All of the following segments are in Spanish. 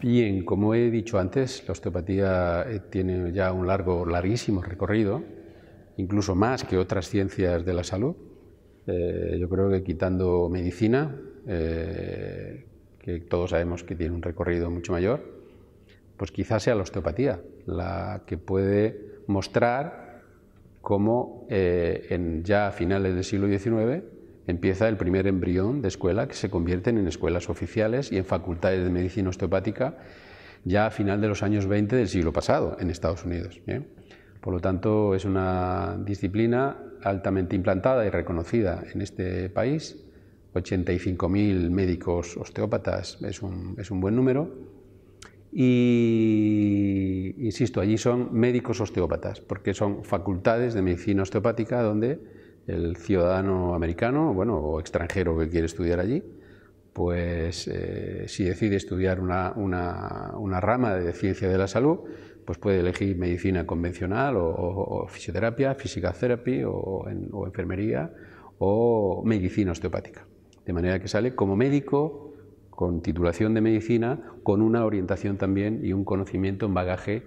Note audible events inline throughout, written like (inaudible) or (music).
Bien, como he dicho antes, la osteopatía eh, tiene ya un largo, larguísimo recorrido, incluso más que otras ciencias de la salud. Eh, yo creo que quitando medicina, eh, que todos sabemos que tiene un recorrido mucho mayor, pues quizás sea la osteopatía la que puede mostrar cómo en, ya a finales del siglo XIX Empieza el primer embrión de escuela que se convierten en escuelas oficiales y en facultades de medicina osteopática ya a final de los años 20 del siglo pasado en Estados Unidos. Por lo tanto, es una disciplina altamente implantada y reconocida en este país. 85.000 médicos osteópatas es un, es un buen número. Y, insisto, allí son médicos osteópatas, porque son facultades de medicina osteopática donde el ciudadano americano, bueno, o extranjero que quiere estudiar allí, pues eh, si decide estudiar una, rama de ciencia de la salud, pues puede elegir medicina convencional o, fisioterapia, physical therapy o, enfermería o medicina osteopática. De manera que sale como médico con titulación de medicina, con una orientación también y un conocimiento, en bagaje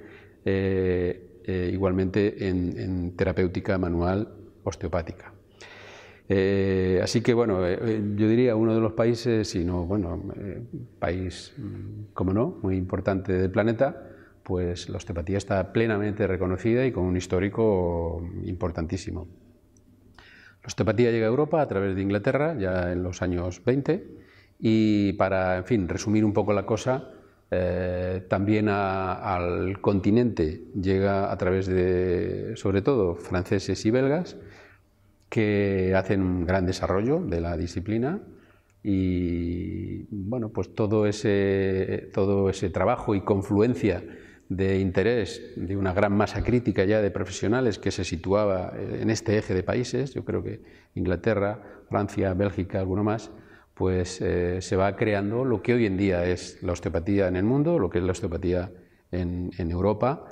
eh, eh, igualmente en terapéutica manual osteopática. Eh, así que bueno, eh, eh, yo diría uno de los países, si no, bueno, país, mm, como no, muy importante del planeta, pues la osteopatía está plenamente reconocida y con un histórico importantísimo. La osteopatía llega a Europa a través de Inglaterra ya en los años 20 y para, en fin, resumir un poco la cosa, también al continente llega a través de, sobre todo, franceses y belgas que hacen un gran desarrollo de la disciplina y bueno, pues todo ese, todo ese trabajo y confluencia de interés de una gran masa crítica ya de profesionales que se situaba en este eje de países, yo creo que Inglaterra, Francia, Bélgica, alguno más, pues eh, se va creando lo que hoy en día es la osteopatía en el mundo, lo que es la osteopatía en Europa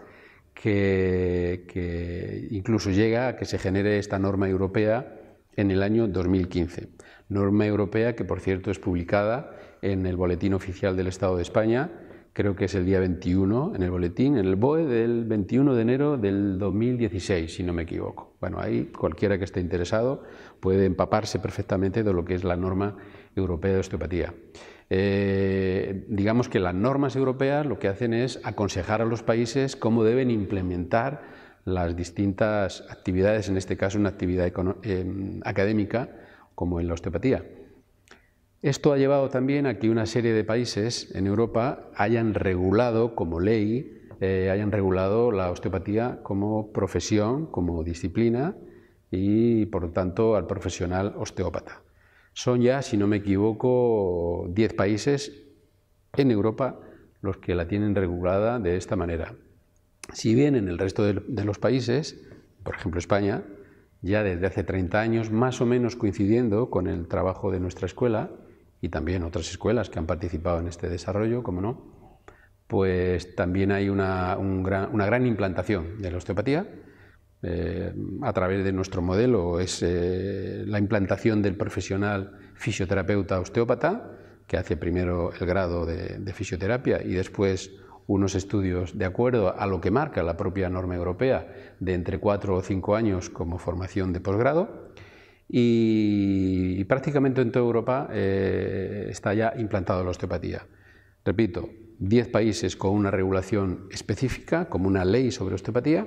que, incluso llega a que se genere esta norma europea en el año 2015. Norma europea que, por cierto, es publicada en el Boletín Oficial del Estado de España, creo que es el día 21, en el boletín, en el BOE del 21 de enero del 2016, si no me equivoco. Bueno, ahí cualquiera que esté interesado puede empaparse perfectamente de lo que es la norma europea de osteopatía. Eh, digamos que las normas europeas lo que hacen es aconsejar a los países cómo deben implementar las distintas actividades, en este caso una actividad em, académica como en la osteopatía. Esto ha llevado también a que una serie de países en Europa hayan regulado como ley, eh, hayan regulado la osteopatía como profesión, como disciplina y por lo tanto al profesional osteópata. Son ya, si no me equivoco, 10 países en Europa los que la tienen regulada de esta manera. Si bien en el resto de, los países, por ejemplo España, ya desde hace 30 años, más o menos coincidiendo con el trabajo de nuestra escuela y también otras escuelas que han participado en este desarrollo, como no, pues también hay una gran implantación de la osteopatía eh, a través de nuestro modelo es eh, la implantación del profesional fisioterapeuta osteópata, que hace primero el grado de, fisioterapia y después unos estudios de acuerdo a lo que marca la propia norma europea de entre cuatro o cinco años como formación de posgrado. Y, prácticamente en toda Europa eh, está ya implantado la osteopatía. Repito, 10 países con una regulación específica, como una ley sobre osteopatía,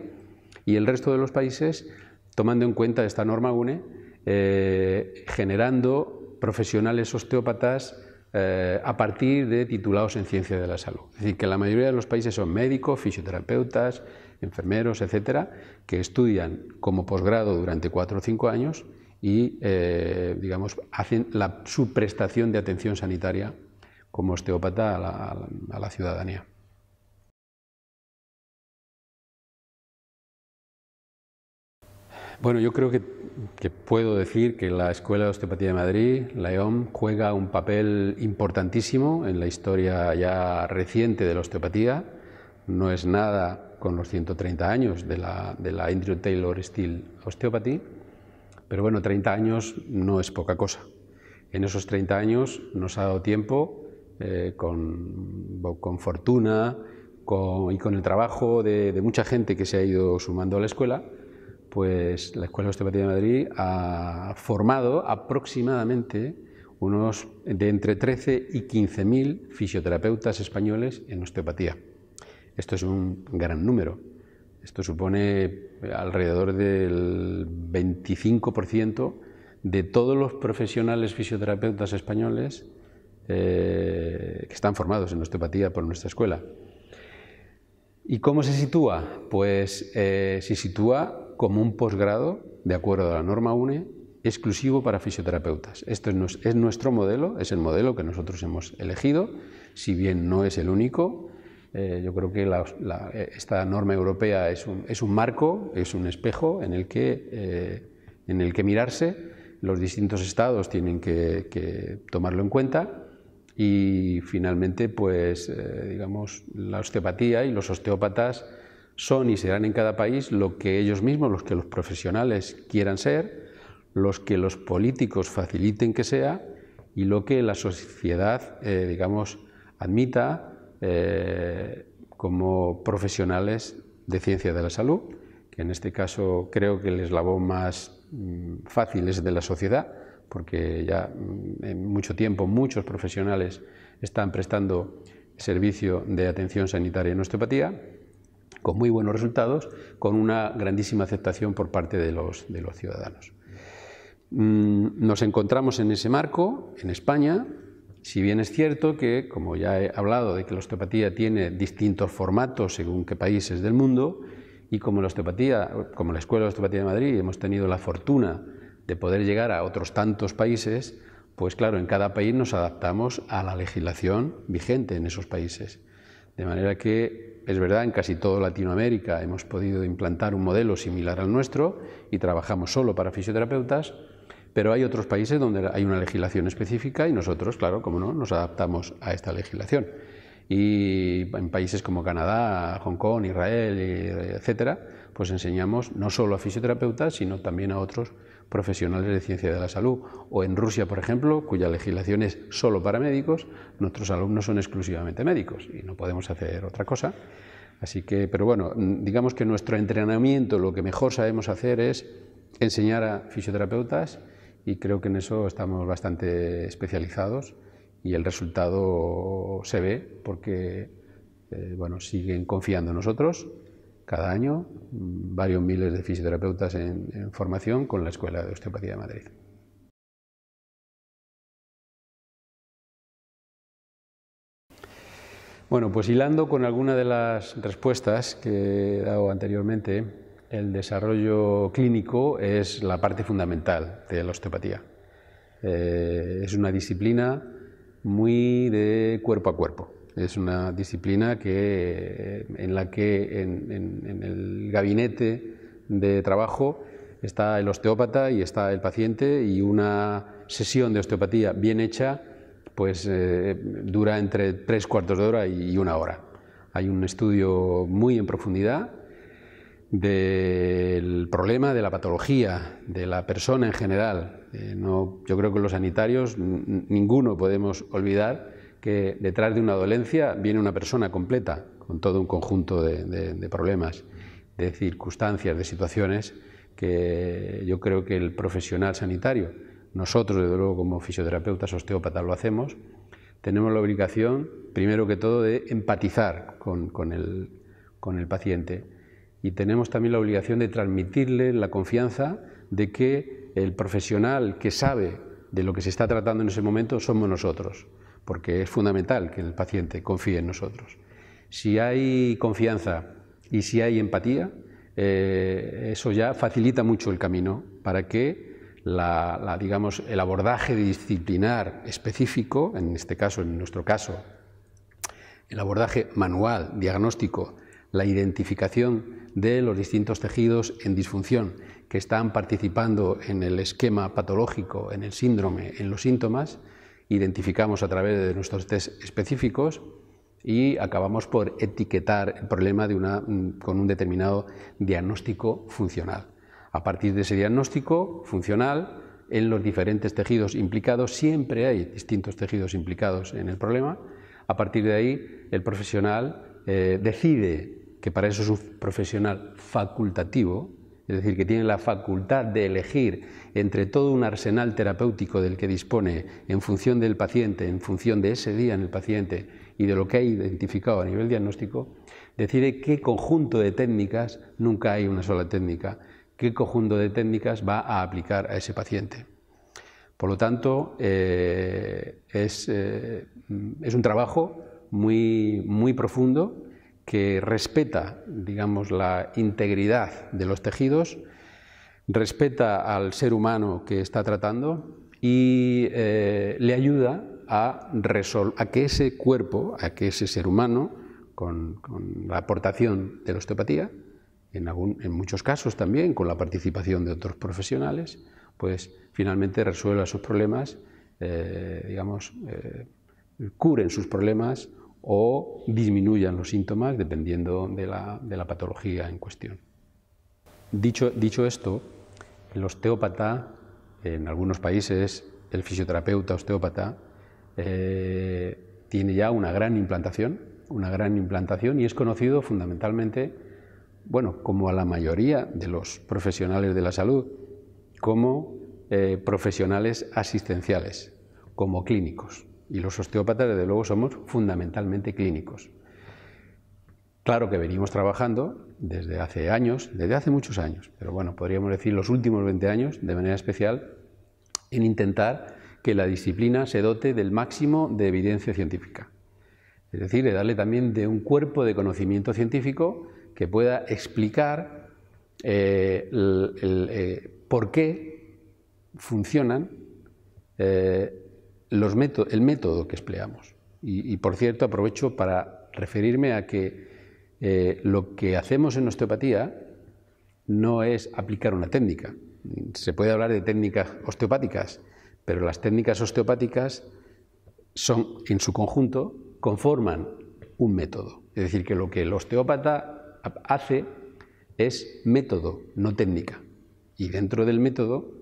y el resto de los países, tomando en cuenta esta norma UNE, eh, generando profesionales osteópatas eh, a partir de titulados en ciencia de la salud. Es decir, que la mayoría de los países son médicos, fisioterapeutas, enfermeros, etcétera, que estudian como posgrado durante cuatro o cinco años y, eh, digamos, hacen la, su prestación de atención sanitaria como osteópata a la ciudadanía. Bueno, yo creo que, puedo decir que la Escuela de Osteopatía de Madrid, la EOM, juega un papel importantísimo en la historia ya reciente de la osteopatía. No es nada con los 130 años de la, Andrew Taylor Steel Osteopathy, pero bueno, 30 años no es poca cosa. En esos 30 años nos ha dado tiempo, eh, con, fortuna y con el trabajo de mucha gente que se ha ido sumando a la escuela, pues la Escuela de Osteopatía de Madrid ha formado aproximadamente unos de entre 13 y 15 mil fisioterapeutas españoles en osteopatía. Esto es un gran número. Esto supone alrededor del 25% de todos los profesionales fisioterapeutas españoles eh, que están formados en osteopatía por nuestra escuela. ¿Y cómo se sitúa? Pues eh, se sitúa como un posgrado, de acuerdo a la norma UNE, exclusivo para fisioterapeutas. Esto es, nuestro modelo, es el modelo que nosotros hemos elegido, si bien no es el único. Eh, yo creo que esta norma europea es un, es un, marco, es un espejo en el que, eh, en el que mirarse. Los distintos estados tienen que, tomarlo en cuenta y finalmente, pues, eh, digamos, la osteopatía y los osteópatas son y serán en cada país lo que ellos mismos, los que los profesionales quieran ser, los que los políticos faciliten que sea y lo que la sociedad, eh, digamos, admita eh, como profesionales de ciencia de la salud, que en este caso creo que el eslabón más mm, fácil es de la sociedad, porque ya mm, en mucho tiempo muchos profesionales están prestando servicio de atención sanitaria en osteopatía con muy buenos resultados, con una grandísima aceptación por parte de los, ciudadanos. Mm, nos encontramos en ese marco, en España, si bien es cierto que, como ya he hablado, de que la osteopatía tiene distintos formatos según qué países del mundo, y como la osteopatía, como la Escuela de Osteopatía de Madrid, hemos tenido la fortuna de poder llegar a otros tantos países, pues claro, en cada país nos adaptamos a la legislación vigente en esos países. De manera que es verdad, en casi toda Latinoamérica hemos podido implantar un modelo similar al nuestro y trabajamos solo para fisioterapeutas, pero hay otros países donde hay una legislación específica y nosotros, claro, como no, nos adaptamos a esta legislación. Y en países como Canadá, Hong Kong, Israel, eh, etcétera, pues enseñamos no solo a fisioterapeutas, sino también a otros profesionales de ciencia de la salud. O en Rusia, por ejemplo, cuya legislación es solo para médicos, nuestros alumnos son exclusivamente médicos y no podemos hacer otra cosa. Así que, pero bueno, digamos que nuestro entrenamiento, lo que mejor sabemos hacer es enseñar a fisioterapeutas y creo que en eso estamos bastante especializados y el resultado se ve porque, eh, bueno, siguen confiando en nosotros cada año mm, varios miles de fisioterapeutas en, formación con la Escuela de Osteopatía de Madrid. Bueno, pues hilando con alguna de las respuestas que he dado anteriormente, el desarrollo clínico es la parte fundamental de la osteopatía. Eh, es una disciplina muy de cuerpo a cuerpo. Es una disciplina que, eh, en la que en, el gabinete de trabajo está el osteópata y está el paciente y una sesión de osteopatía bien hecha pues eh, dura entre tres cuartos de hora y una hora. Hay un estudio muy en profundidad del problema de la patología de la persona en general. Eh, no, yo creo que los sanitarios ninguno podemos olvidar que detrás de una dolencia viene una persona completa, con todo un conjunto de, problemas, de circunstancias, de situaciones, que yo creo que el profesional sanitario, nosotros desde luego como fisioterapeutas, osteópatas lo hacemos, tenemos la obligación, primero que todo, de empatizar con el paciente y tenemos también la obligación de transmitirle la confianza de que el profesional que sabe de lo que se está tratando en ese momento somos nosotros porque es fundamental que el paciente confíe en nosotros. Si hay confianza y si hay empatía, eh, eso ya facilita mucho el camino para que digamos, el abordaje disciplinar específico, en este caso, en nuestro caso, el abordaje manual, diagnóstico, la identificación de los distintos tejidos en disfunción que están participando en el esquema patológico, en el síndrome, en los síntomas, identificamos a través de nuestros test específicos y acabamos por etiquetar el problema de mm, con un determinado diagnóstico funcional. A partir de ese diagnóstico funcional, en los diferentes tejidos implicados, siempre hay distintos tejidos implicados en el problema, a partir de ahí el profesional eh, decide que para eso es un profesional facultativo, es decir, que tiene la facultad de elegir entre todo un arsenal terapéutico del que dispone en función del paciente, en función de ese día en el paciente y de lo que ha identificado a nivel diagnóstico, decide qué conjunto de técnicas, nunca hay una sola técnica, qué conjunto de técnicas va a aplicar a ese paciente. Por lo tanto, eh, es, eh, es, un trabajo muy, muy profundo que respeta, digamos, la integridad de los tejidos, respeta al ser humano que está tratando y eh, le ayuda a, a, que ese cuerpo, a que ese ser humano, con, la aportación de la osteopatía, en, muchos casos también con la participación de otros profesionales, pues finalmente resuelva sus problemas, eh, digamos, eh, curen sus problemas o disminuyan los síntomas dependiendo de la, patología en cuestión. Dicho, esto, el osteópata, en algunos países, el fisioterapeuta osteópata, eh, tiene ya una gran implantación, una gran implantación y es conocido fundamentalmente, bueno, como a la mayoría de los profesionales de la salud, como eh, profesionales asistenciales, como clínicos y los osteópatas desde luego somos fundamentalmente clínicos. Claro que venimos trabajando desde hace años, desde hace muchos años, pero bueno, podríamos decir los últimos 20 años de manera especial en intentar que la disciplina se dote del máximo de evidencia científica. Es decir, de darle también de un cuerpo de conocimiento científico que pueda explicar eh, eh, por qué funcionan eh, el método que empleamos. Y, por cierto, aprovecho para referirme a que eh, lo que hacemos en osteopatía no es aplicar una técnica. Se puede hablar de técnicas osteopáticas, pero las técnicas osteopáticas son, en su conjunto, conforman un método. Es decir, que lo que el osteópata hace es método, no técnica. Y dentro del método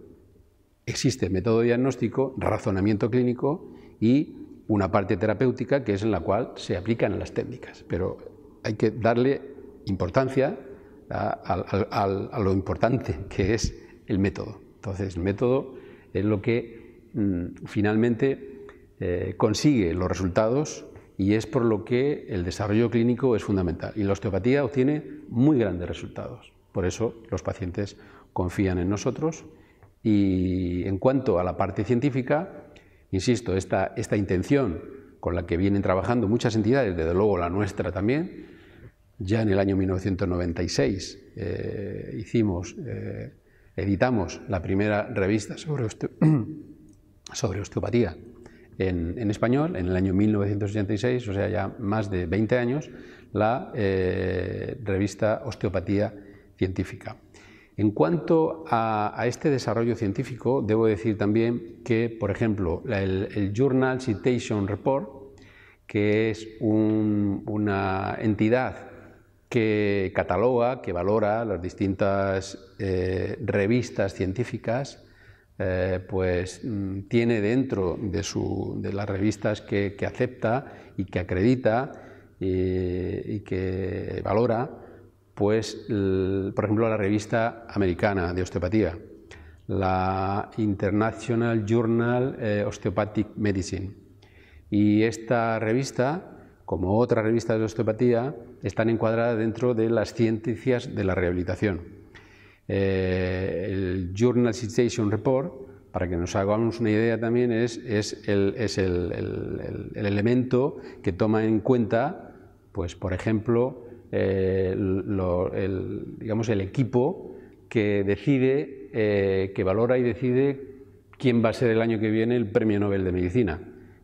existe método diagnóstico, razonamiento clínico y una parte terapéutica que es en la cual se aplican las técnicas. Pero hay que darle importancia a, lo importante que es el método. Entonces, el método es lo que mm, finalmente eh, consigue los resultados y es por lo que el desarrollo clínico es fundamental. Y la osteopatía obtiene muy grandes resultados. Por eso los pacientes confían en nosotros y en cuanto a la parte científica, insisto, esta, intención con la que vienen trabajando muchas entidades, desde luego la nuestra también, ya en el año 1996 eh, hicimos, eh, editamos la primera revista sobre, (clears throat) sobre osteopatía en, español, en el año 1986, o sea, ya más de 20 años, la eh, revista Osteopatía Científica. En cuanto a, este desarrollo científico, debo decir también que, por ejemplo, el, Journal Citation Report, que es una entidad que cataloga, que valora las distintas eh, revistas científicas, eh, pues mm, tiene dentro de, las revistas que, acepta y que acredita eh, y que valora pues, por ejemplo, la revista americana de osteopatía, la International Journal eh, Osteopathic Medicine. Y esta revista, como otras revistas de osteopatía, están encuadradas dentro de las ciencias de la rehabilitación. Eh, el Journal Citation Report, para que nos hagamos una idea también, es, el, el, elemento que toma en cuenta, pues, por ejemplo, eh, el, digamos, el equipo que decide, eh, que valora y decide quién va a ser el año que viene el Premio Nobel de Medicina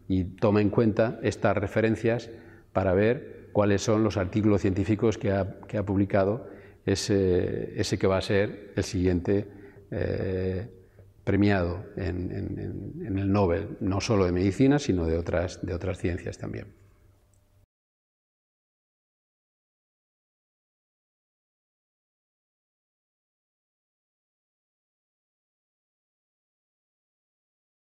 y toma en cuenta estas referencias para ver cuáles son los artículos científicos que ha, publicado ese, que va a ser el siguiente eh, premiado en, el Nobel, no solo de medicina, sino de otras ciencias también.